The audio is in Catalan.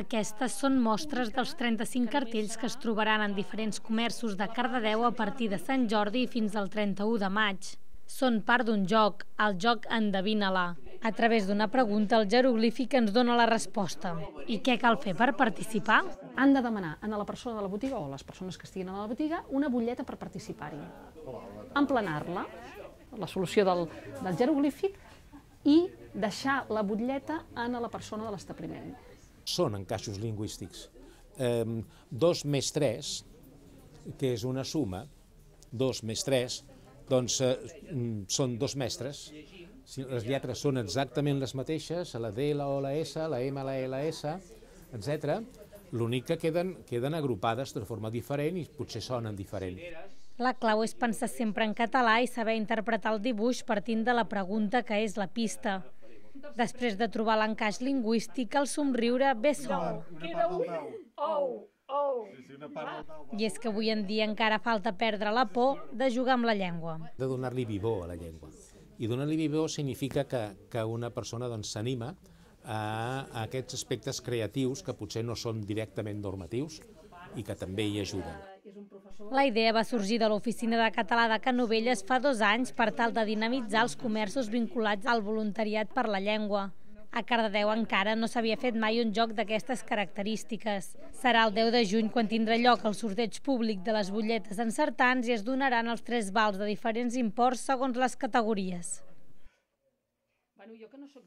Aquestes són mostres dels 35 cartells que es trobaran en diferents comerços de Cardedeu a partir de Sant Jordi fins al 31 de maig. Són part d'un joc, el joc Endevina-la. A través d'una pregunta, el jeroglífic ens dona la resposta. I què cal fer per participar? Han de demanar a la persona de la botiga o a les persones que estiguin a la botiga una butlleta per participar-hi. Emplenar-la, la solució del, del jeroglífic, i deixar la butlleta a la persona de l'establiment són encaixos lingüístics. Eh, dos més tres, que és una suma, dos més tres, doncs eh, mm, són dos mestres. Si les lletres són exactament les mateixes, la D, la O, la S, la M, la E, la S, etc. L'únic que queden, queden agrupades de forma diferent i potser sonen diferent. La clau és pensar sempre en català i saber interpretar el dibuix partint de la pregunta que és la pista. Després de trobar l'encaix lingüístic, el somriure ve sol. I és que avui en dia encara falta perdre la por de jugar amb la llengua. De donar-li vivor a la llengua. I donar-li vivor significa que, que una persona doncs, s'anima doncs, a, a aquests aspectes creatius que potser no són directament normatius i que també hi ajuden. La idea va sorgir de l'Oficina de Català de Canovelles fa dos anys per tal de dinamitzar els comerços vinculats al voluntariat per la llengua. A Cardedeu encara no s'havia fet mai un joc d'aquestes característiques. Serà el 10 de juny quan tindrà lloc el sorteig públic de les butlletes encertants i es donaran els tres vals de diferents imports segons les categories. Bueno, jo que no soc...